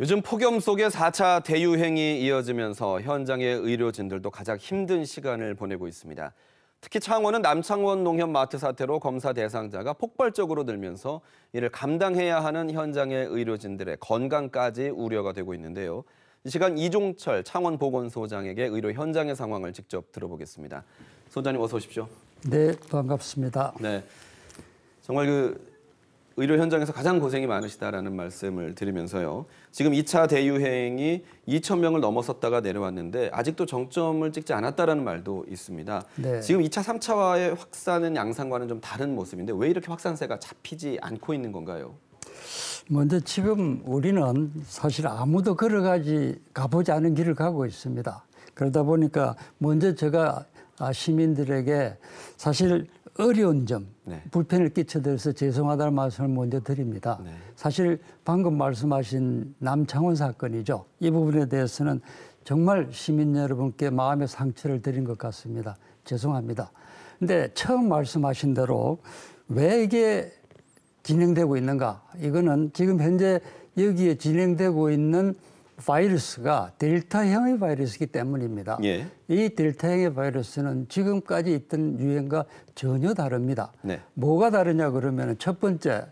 요즘 폭염 속에 4차 대유행이 이어지면서 현장의 의료진들도 가장 힘든 시간을 보내고 있습니다. 특히 창원은 남창원 농협 마트 사태로 검사 대상자가 폭발적으로 늘면서 이를 감당해야 하는 현장의 의료진들의 건강까지 우려가 되고 있는데요. 이 시간 이종철 창원보건소장에게 의료 현장의 상황을 직접 들어보겠습니다. 소장님 어서 오십시오. 네, 반갑습니다. 네, 정말 그 의료 현장에서 가장 고생이 많으시다라는 말씀을 드리면서요. 지금 2차 대유행이 2천 명을 넘어섰다가 내려왔는데 아직도 정점을 찍지 않았다라는 말도 있습니다. 네. 지금 2차, 3차와의 확산은 양상과는 좀 다른 모습인데 왜 이렇게 확산세가 잡히지 않고 있는 건가요? 먼저 뭐 지금 우리는 사실 아무도 걸어가지 가보지 않은 길을 가고 있습니다. 그러다 보니까 먼저 제가 아, 시민들에게 사실 어려운 점, 네. 불편을 끼쳐드려서 죄송하다는 말씀을 먼저 드립니다. 네. 사실 방금 말씀하신 남창원 사건이죠. 이 부분에 대해서는 정말 시민 여러분께 마음의 상처를 드린 것 같습니다. 죄송합니다. 근데 처음 말씀하신 대로 왜 이게 진행되고 있는가? 이거는 지금 현재 여기에 진행되고 있는 바이러스가 델타형의 바이러스이기 때문입니다. 예. 이 델타형의 바이러스는 지금까지 있던 유행과 전혀 다릅니다. 네. 뭐가 다르냐 그러면 첫 번째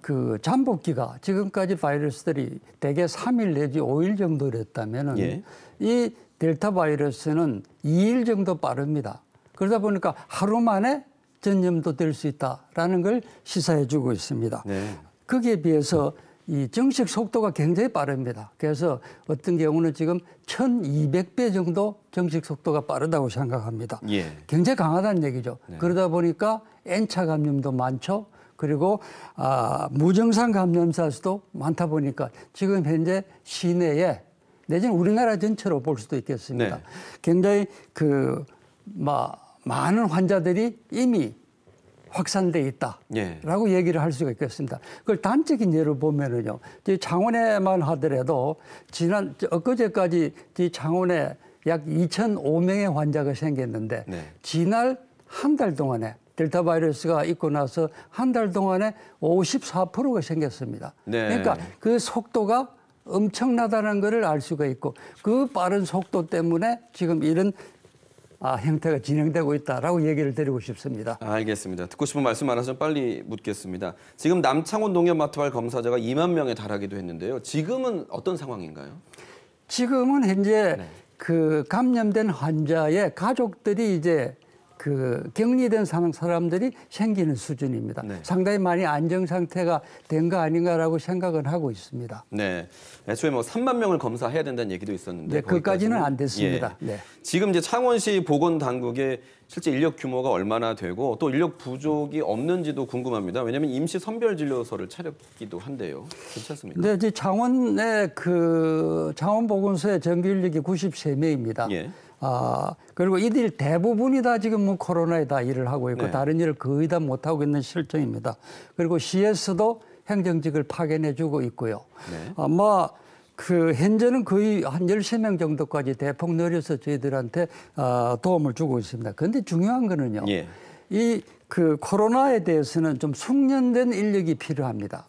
그 잠복기가 지금까지 바이러스들이 대개 3일 내지 5일 정도였다면 예. 이 델타 바이러스는 2일 정도 빠릅니다. 그러다 보니까 하루 만에 전염도 될 수 있다라는 걸 시사해 주고 있습니다. 네. 거기에 비해서 음. 이 증식 속도가 굉장히 빠릅니다. 그래서 어떤 경우는 지금 1200배 정도 증식 속도가 빠르다고 생각합니다. 예. 굉장히 강하다는 얘기죠. 네. 그러다 보니까 N차 감염도 많죠. 그리고 아, 무증상 감염자 수도 많다 보니까 지금 현재 시내에 내지는 우리나라 전체로 볼 수도 있겠습니다. 네. 굉장히 그 마, 많은 환자들이 이미 확산돼 예. 있다라고 예. 얘기를 할 수가 있겠습니다. 그걸 단적인 예로 보면은요, 창원에만 하더라도 지난 엊그제까지 창원에 약 2,005명의 환자가 생겼는데 네. 지난 한 달 동안에 델타 바이러스가 있고 나서 한 달 동안에 54%가 생겼습니다. 네. 그러니까 그 속도가 엄청나다는 것을 알 수가 있고 그 빠른 속도 때문에 지금 이런 아, 형태가 진행되고 있다라고 얘기를 드리고 싶습니다. 알겠습니다. 듣고 싶은 말씀 많아서 빨리 묻겠습니다. 지금 남창원 농협마트발 검사자가 2만 명에 달하기도 했는데요. 지금은 어떤 상황인가요? 지금은 현재 네. 그 감염된 환자의 가족들이 이제 그 격리된 사람들이 생기는 수준입니다. 네. 상당히 많이 안정 상태가 된 거 아닌가라고 생각은 하고 있습니다. 네, 애초에 뭐 3만 명을 검사해야 된다는 얘기도 있었는데 네, 거까지는안 됐습니다. 예. 네. 지금 이제 창원시 보건 당국의 실제 인력 규모가 얼마나 되고 또 인력 부족이 없는지도 궁금합니다. 왜냐면 임시 선별 진료소를 차렸기도 한데요. 괜찮습니까? 네, 이제 창원의 그 창원 보건소의 정규 인력이 93명입니다. 예. 아, 그리고 이들 대부분이 다 지금 뭐 코로나에 다 일을 하고 있고 네. 다른 일을 거의 다 못하고 있는 실정입니다. 그리고 시에서도 행정직을 파견해주고 있고요. 네. 아마 그 현재는 거의 한 열세 명 정도까지 대폭 늘려서 저희들한테 아, 도움을 주고 있습니다. 그런데 중요한 거는요. 예. 이그 코로나에 대해서는 좀 숙련된 인력이 필요합니다.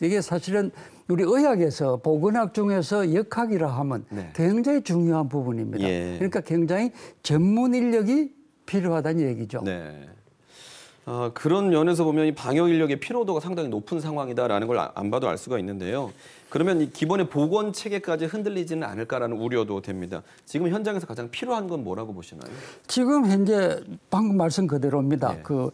이게 사실은 우리 의학에서 보건학 중에서 역학이라 하면 네. 굉장히 중요한 부분입니다. 예. 그러니까 굉장히 전문 인력이 필요하다는 얘기죠. 네. 아, 그런 면에서 보면 이 방역 인력의 피로도가 상당히 높은 상황이다라는 걸안 아, 봐도 알 수가 있는데요. 그러면 이 기본의 보건 체계까지 흔들리지는 않을까라는 우려도 됩니다. 지금 현장에서 가장 필요한 건 뭐라고 보시나요? 지금 현재 방금 말씀 그대로입니다. 네. 그,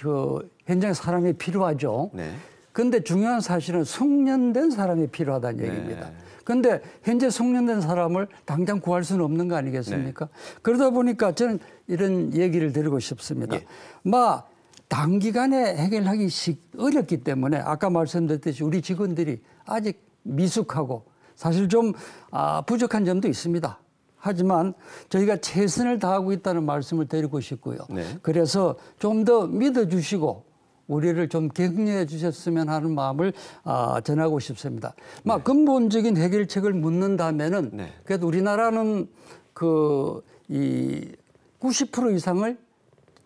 그 현장에 사람이 필요하죠. 네. 근데 중요한 사실은 숙련된 사람이 필요하다는 네. 얘기입니다. 근데 현재 숙련된 사람을 당장 구할 수는 없는 거 아니겠습니까? 네. 그러다 보니까 저는 이런 얘기를 드리고 싶습니다. 예. 마 단기간에 해결하기 어렵기 때문에 아까 말씀드렸듯이 우리 직원들이 아직 미숙하고 사실 좀 아, 부족한 점도 있습니다. 하지만 저희가 최선을 다하고 있다는 말씀을 드리고 싶고요. 네. 그래서 좀 더 믿어주시고 우리를 좀 격려해 주셨으면 하는 마음을 아, 전하고 싶습니다. 막 네. 근본적인 해결책을 묻는다면은 네. 그래도 우리나라는 그이90% 이상을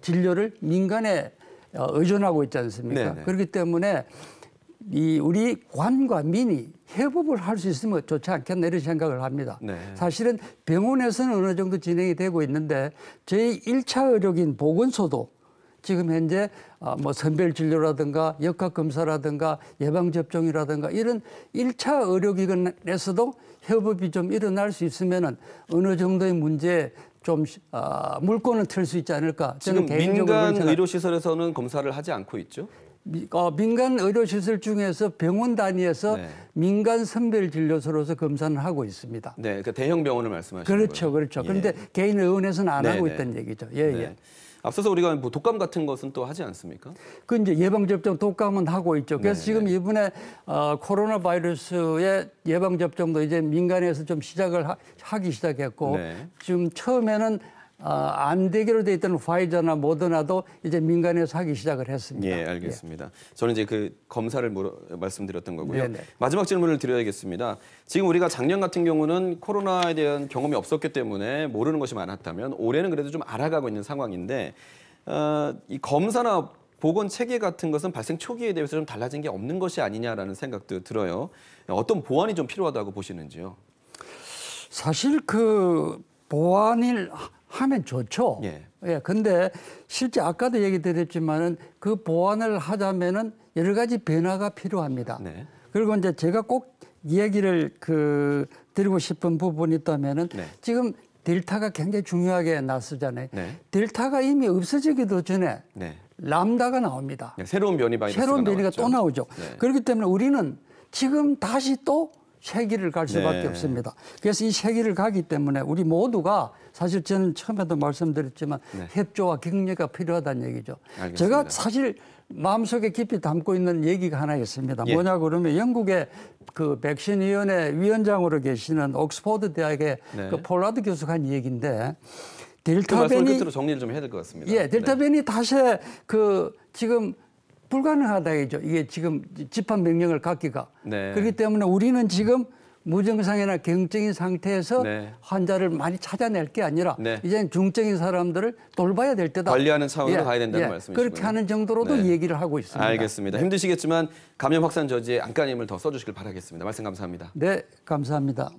진료를 민간에 어, 의존하고 있지 않습니까? 네, 네. 그렇기 때문에 이 우리 관과 민이 협업을 할 수 있으면 좋지 않겠나 이런 생각을 합니다. 네. 사실은 병원에서는 어느 정도 진행이 되고 있는데 저희 일차 의료인 보건소도 지금 현재 어, 뭐 선별 진료라든가 역학 검사라든가 예방 접종이라든가 이런 일차 의료기관에서도 협업이 좀 일어날 수 있으면은 어느 정도의 문제 좀 아, 물꼬는 틀 수 있지 않을까. 저는 지금 민간 의료 시설에서는 검사를 하지 않고 있죠. 어, 민간 의료시설 중에서 병원 단위에서 네. 민간 선별 진료소로서 검사를 하고 있습니다. 네, 그러니까 대형 병원을 말씀하시는 그렇죠, 거예요. 그렇죠. 그 예. 그런데 개인 의원에서는 안 네, 하고 네. 있다는 얘기죠. 예, 네. 예. 앞서서 우리가 뭐 독감 같은 것은 또 하지 않습니까? 그 이제 예방접종 독감은 하고 있죠. 그래서 네, 지금 네. 이번에 어, 코로나 바이러스의 예방접종도 이제 민간에서 좀 시작을 하, 기 시작했고 네. 지금 처음에는 어, 안 되기로 돼 있던 화이자나 모더나도 이제 민간에서 하기 시작을 했습니다. 예, 알겠습니다. 예. 저는 이제 그 검사를 물어, 말씀드렸던 거고요. 네네. 네. 마지막 질문을 드려야겠습니다. 지금 우리가 작년 같은 경우는 코로나에 대한 경험이 없었기 때문에 모르는 것이 많았다면 올해는 그래도 좀 알아가고 있는 상황인데 어, 이 검사나 보건 체계 같은 것은 발생 초기에 대해서 좀 달라진 게 없는 것이 아니냐라는 생각도 들어요. 어떤 보완이 좀 필요하다고 보시는지요? 사실 그 보완일 하면 좋죠. 예. 예. 근데 실제 아까도 얘기 드렸지만은 그 보완을 하자면은 여러 가지 변화가 필요합니다. 네. 그리고 이제 제가 꼭얘기를그 드리고 싶은 부분이 있다면은 네. 지금 델타가 굉장히 중요하게 나서잖아요. 네. 델타가 이미 없어지기도 전에 네. 람다가 나옵니다. 네, 새로운 변이 바이러스가 새로운 변이가 나왔죠. 또 나오죠. 네. 그렇기 때문에 우리는 지금 다시 또 세기를 갈 수밖에 네. 없습니다. 그래서 이 세기를 가기 때문에 우리 모두가 사실 저는 처음에도 말씀드렸지만 네. 협조와 격려가 필요하다는 얘기죠. 알겠습니다. 제가 사실 마음속에 깊이 담고 있는 얘기가 하나 있습니다. 예. 뭐냐 그러면 영국의 그 백신 위원회 위원장으로 계시는 옥스퍼드 대학의 네. 그 폴라드 교수가 한 얘기인데 델타 변이 그 정리를 좀 해야 될것 같습니다. 예, 델타 변이 네. 다시 그 지금 불가능하다 이죠. 이게 지금 집합 명령을 갖기가 네. 그렇기 때문에 우리는 지금 무증상이나 경증인 상태에서 네. 환자를 많이 찾아낼 게 아니라 네. 이제는 중증인 사람들을 돌봐야 될 때다. 관리하는 차원으로 예. 가야 된다는 예. 말씀이시군요. 그렇게 하는 정도로도 네. 얘기를 하고 있습니다. 알겠습니다. 힘드시겠지만 감염 확산 저지에 안간힘을 더 써주시길 바라겠습니다. 말씀 감사합니다. 네, 감사합니다.